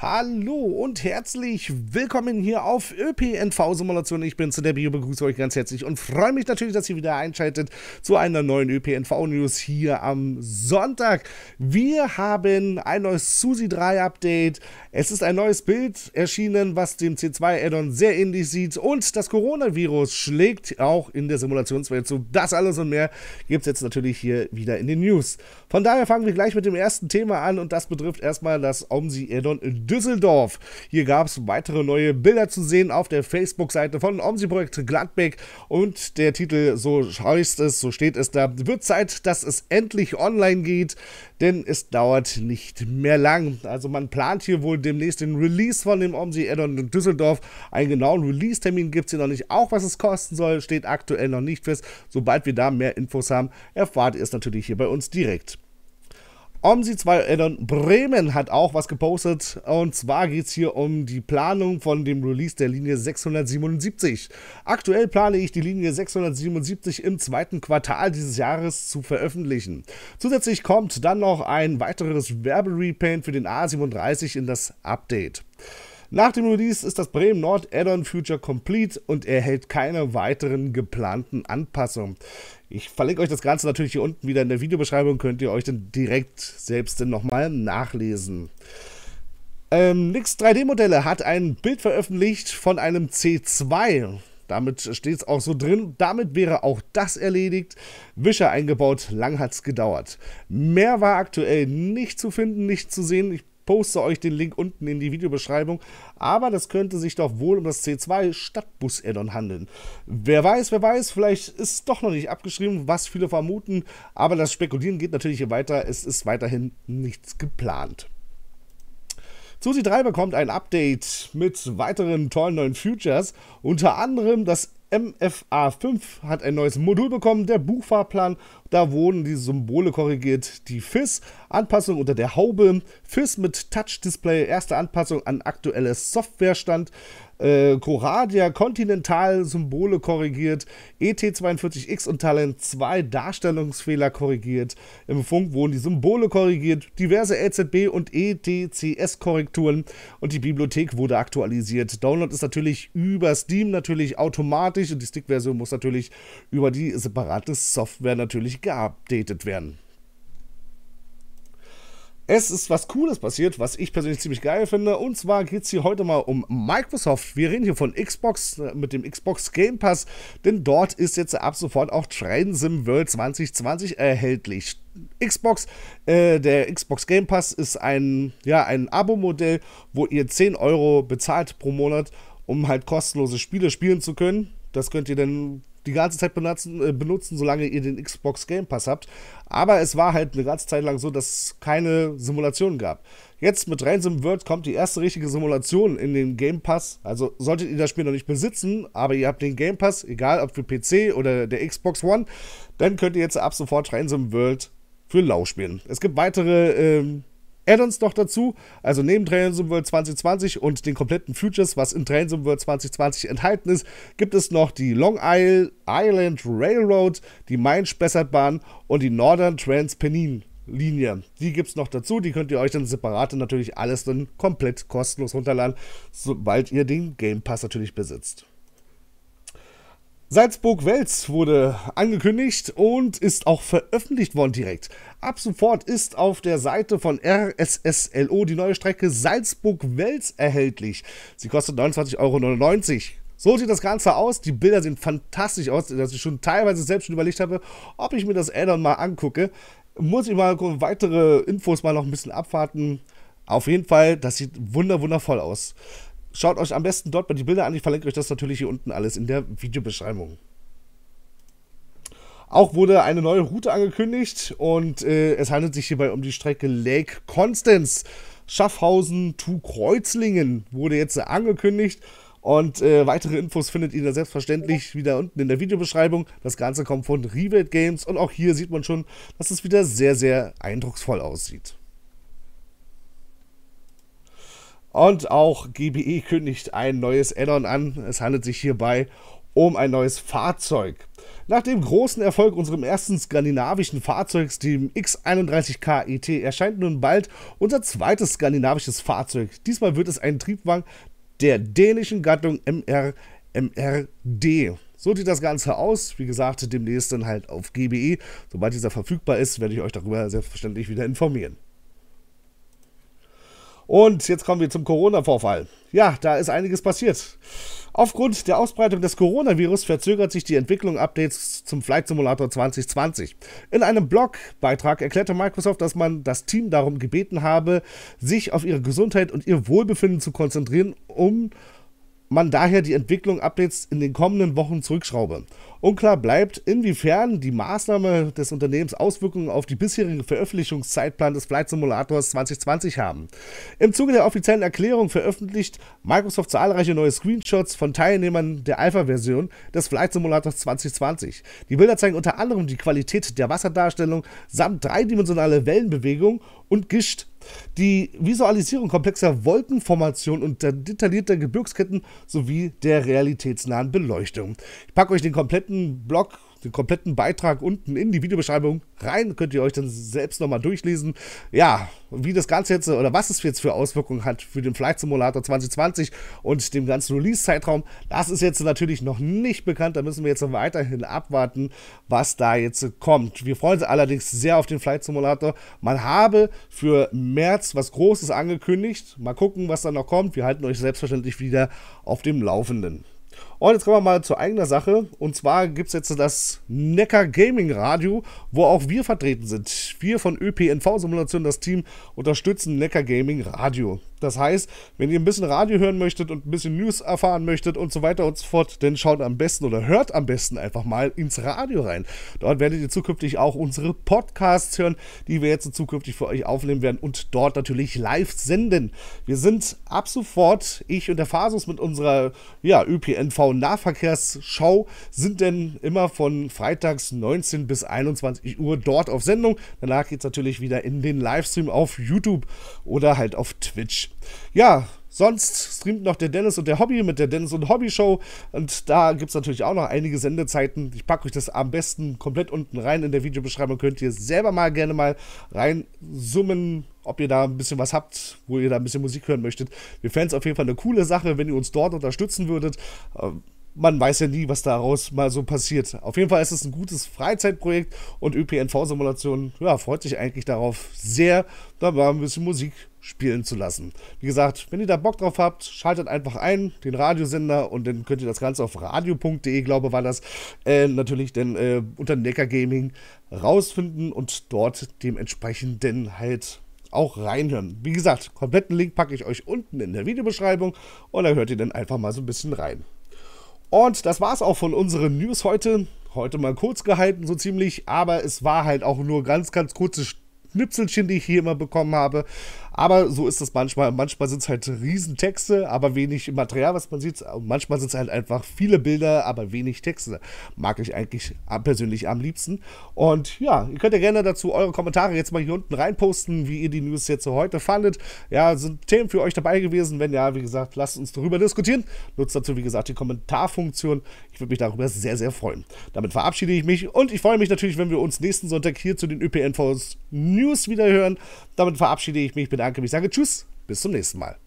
Hallo und herzlich willkommen hier auf ÖPNV-Simulation. Ich bin der Bio, begrüße euch ganz herzlich und freue mich natürlich, dass ihr wieder einschaltet zu einer neuen ÖPNV-News hier am Sonntag. Wir haben ein neues Susi 3 Update. Es ist ein neues Bild erschienen, was dem C2-Addon sehr ähnlich sieht und das Coronavirus schlägt auch in der Simulationswelt zu. Das alles und mehr gibt es jetzt natürlich hier wieder in den News. Von daher fangen wir gleich mit dem ersten Thema an und das betrifft erstmal das Omsi-Addon Düsseldorf. Hier gab es weitere neue Bilder zu sehen auf der Facebook-Seite von Omsi-Projekt Gladbeck und der Titel, so heißt es, so steht es da, wird Zeit, dass es endlich online geht, denn es dauert nicht mehr lang. Also man plant hier wohl demnächst den Release von dem Omsi-Addon in Düsseldorf. Einen genauen Release-Termin gibt es hier noch nicht. Auch was es kosten soll, steht aktuell noch nicht fest. Sobald wir da mehr Infos haben, erfahrt ihr es natürlich hier bei uns direkt. Omsi 2 Addon Bremen hat auch was gepostet. Und zwar geht es hier um die Planung von dem Release der Linie 677. Aktuell plane ich die Linie 677 im zweiten Quartal dieses Jahres zu veröffentlichen. Zusätzlich kommt dann noch ein weiteres Werbe-Repaint für den A37 in das Update. Nach dem Release ist das Bremen Nord Add-on Future complete und erhält keine weiteren geplanten Anpassungen. Ich verlinke euch das Ganze natürlich hier unten wieder in der Videobeschreibung, könnt ihr euch dann direkt selbst nochmal nachlesen. Ähm, Nix 3D-Modelle hat ein Bild veröffentlicht von einem C2. Damit steht es auch so drin. Damit wäre auch das erledigt. Wischer eingebaut, lang hat es gedauert. Mehr war aktuell nicht zu finden, nicht zu sehen. Ich poste euch den Link unten in die Videobeschreibung. Aber das könnte sich doch wohl um das C2 Stadtbus-Addon handeln. Wer weiß, wer weiß, vielleicht ist es doch noch nicht abgeschrieben, was viele vermuten. Aber das Spekulieren geht natürlich hier weiter. Es ist weiterhin nichts geplant. Susi 3 bekommt ein Update mit weiteren tollen neuen Futures, unter anderem das MFA5 hat ein neues Modul bekommen, der Buchfahrplan da wurden die Symbole korrigiert. Die FIS, Anpassung unter der Haube, FIS mit Touch-Display, erste Anpassung an aktuelles Softwarestand, äh, Coradia, Continental, Symbole korrigiert, ET42X und Talent 2, Darstellungsfehler korrigiert. Im Funk wurden die Symbole korrigiert, diverse LZB und ETCS-Korrekturen und die Bibliothek wurde aktualisiert. Download ist natürlich über Steam natürlich automatisch und die Stick-Version muss natürlich über die separate Software natürlich geupdatet werden. Es ist was Cooles passiert, was ich persönlich ziemlich geil finde. Und zwar geht es hier heute mal um Microsoft. Wir reden hier von Xbox äh, mit dem Xbox Game Pass, denn dort ist jetzt ab sofort auch Train Sim World 2020 erhältlich. Xbox. Äh, der Xbox Game Pass ist ein, ja, ein Abo-Modell, wo ihr 10 Euro bezahlt pro Monat, um halt kostenlose Spiele spielen zu können. Das könnt ihr dann die ganze Zeit benutzen, äh, benutzen, solange ihr den Xbox Game Pass habt. Aber es war halt eine ganze Zeit lang so, dass es keine Simulationen gab. Jetzt mit Ransom World kommt die erste richtige Simulation in den Game Pass. Also solltet ihr das Spiel noch nicht besitzen, aber ihr habt den Game Pass, egal ob für PC oder der Xbox One, dann könnt ihr jetzt ab sofort Ransom World für Lau spielen. Es gibt weitere ähm, Add-ons noch dazu, also neben Train Sim World 2020 und den kompletten Futures, was in Train Sim World 2020 enthalten ist, gibt es noch die Long Island Railroad, die main Spessartbahn und die Northern Trans-Penin. Linie. Die gibt es noch dazu. Die könnt ihr euch dann separate natürlich alles dann komplett kostenlos runterladen, sobald ihr den Game Pass natürlich besitzt. Salzburg-Wels wurde angekündigt und ist auch veröffentlicht worden direkt. Ab sofort ist auf der Seite von RSSLO die neue Strecke Salzburg-Wels erhältlich. Sie kostet 29,99 Euro. So sieht das Ganze aus. Die Bilder sehen fantastisch aus, dass ich schon teilweise selbst schon überlegt habe, ob ich mir das Addon mal angucke. Muss ich mal weitere Infos mal noch ein bisschen abwarten. Auf jeden Fall, das sieht wunder wundervoll aus. Schaut euch am besten dort mal die Bilder an. Ich verlinke euch das natürlich hier unten alles in der Videobeschreibung. Auch wurde eine neue Route angekündigt und äh, es handelt sich hierbei um die Strecke Lake Constance. Schaffhausen to Kreuzlingen wurde jetzt angekündigt. Und äh, weitere Infos findet ihr da selbstverständlich wieder unten in der Videobeschreibung. Das Ganze kommt von Rivet Games und auch hier sieht man schon, dass es wieder sehr, sehr eindrucksvoll aussieht. Und auch GBE kündigt ein neues Addon an. Es handelt sich hierbei um ein neues Fahrzeug. Nach dem großen Erfolg unserem ersten skandinavischen Fahrzeugs, dem X31K ET, erscheint nun bald unser zweites skandinavisches Fahrzeug. Diesmal wird es ein Triebwagen der dänischen Gattung MR MRD. So sieht das Ganze aus. Wie gesagt, demnächst dann halt auf GBE. Sobald dieser verfügbar ist, werde ich euch darüber selbstverständlich wieder informieren. Und jetzt kommen wir zum Corona-Vorfall. Ja, da ist einiges passiert. Aufgrund der Ausbreitung des Coronavirus verzögert sich die Entwicklung Updates zum Flight Simulator 2020. In einem Blogbeitrag erklärte Microsoft, dass man das Team darum gebeten habe, sich auf ihre Gesundheit und ihr Wohlbefinden zu konzentrieren, um man daher die Entwicklung Updates in den kommenden Wochen zurückschraube. Unklar bleibt, inwiefern die Maßnahme des Unternehmens Auswirkungen auf die bisherige Veröffentlichungszeitplan des Flight Simulators 2020 haben. Im Zuge der offiziellen Erklärung veröffentlicht Microsoft zahlreiche neue Screenshots von Teilnehmern der Alpha-Version des Flight Simulators 2020. Die Bilder zeigen unter anderem die Qualität der Wasserdarstellung samt dreidimensionale Wellenbewegung und Gischt die Visualisierung komplexer Wolkenformationen und detaillierter Gebirgsketten sowie der realitätsnahen Beleuchtung. Ich packe euch den kompletten Blog den kompletten Beitrag unten in die Videobeschreibung rein. Könnt ihr euch dann selbst nochmal durchlesen. Ja, wie das Ganze jetzt oder was es jetzt für Auswirkungen hat für den Flight Simulator 2020 und dem ganzen Release-Zeitraum, das ist jetzt natürlich noch nicht bekannt. Da müssen wir jetzt weiterhin abwarten, was da jetzt kommt. Wir freuen uns allerdings sehr auf den Flight Simulator. Man habe für März was Großes angekündigt. Mal gucken, was da noch kommt. Wir halten euch selbstverständlich wieder auf dem Laufenden. Und jetzt kommen wir mal zu eigener Sache. Und zwar gibt es jetzt das Neckar Gaming Radio, wo auch wir vertreten sind. Wir von ÖPNV Simulation, das Team, unterstützen Neckar Gaming Radio. Das heißt, wenn ihr ein bisschen Radio hören möchtet und ein bisschen News erfahren möchtet und so weiter und so fort, dann schaut am besten oder hört am besten einfach mal ins Radio rein. Dort werdet ihr zukünftig auch unsere Podcasts hören, die wir jetzt zukünftig für euch aufnehmen werden und dort natürlich live senden. Wir sind ab sofort, ich und der Phasus mit unserer ja, ÖPNV und Nahverkehrsschau sind denn immer von freitags 19 bis 21 Uhr dort auf Sendung. Danach geht es natürlich wieder in den Livestream auf YouTube oder halt auf Twitch. Ja, Sonst streamt noch der Dennis und der Hobby mit der Dennis und Hobby Show. Und da gibt es natürlich auch noch einige Sendezeiten. Ich packe euch das am besten komplett unten rein in der Videobeschreibung. Könnt ihr selber mal gerne mal reinsummen, ob ihr da ein bisschen was habt, wo ihr da ein bisschen Musik hören möchtet. Wir fänden es auf jeden Fall eine coole Sache, wenn ihr uns dort unterstützen würdet. Ähm, man weiß ja nie, was daraus mal so passiert. Auf jeden Fall ist es ein gutes Freizeitprojekt und ÖPNV-Simulation ja, freut sich eigentlich darauf sehr, da mal ein bisschen Musik spielen zu lassen. Wie gesagt, wenn ihr da Bock drauf habt, schaltet einfach ein, den Radiosender und dann könnt ihr das Ganze auf radio.de, glaube war das, äh, natürlich dann äh, unter Necker Gaming rausfinden und dort dementsprechend dann halt auch reinhören. Wie gesagt, kompletten Link packe ich euch unten in der Videobeschreibung und dann hört ihr dann einfach mal so ein bisschen rein. Und das war es auch von unseren News heute. Heute mal kurz gehalten, so ziemlich, aber es war halt auch nur ganz, ganz kurze Schnipselchen, die ich hier immer bekommen habe. Aber so ist das manchmal. Manchmal sind es halt Riesentexte, aber wenig Material, was man sieht. Und manchmal sind es halt einfach viele Bilder, aber wenig Texte. Mag ich eigentlich persönlich am liebsten. Und ja, ihr könnt ja gerne dazu eure Kommentare jetzt mal hier unten reinposten, wie ihr die News jetzt so heute fandet. Ja, sind Themen für euch dabei gewesen? Wenn ja, wie gesagt, lasst uns darüber diskutieren. Nutzt dazu, wie gesagt, die Kommentarfunktion. Ich würde mich darüber sehr, sehr freuen. Damit verabschiede ich mich und ich freue mich natürlich, wenn wir uns nächsten Sonntag hier zu den ÖPNVs News wieder hören. Damit verabschiede ich mich, bedanke mich, sage Tschüss, bis zum nächsten Mal.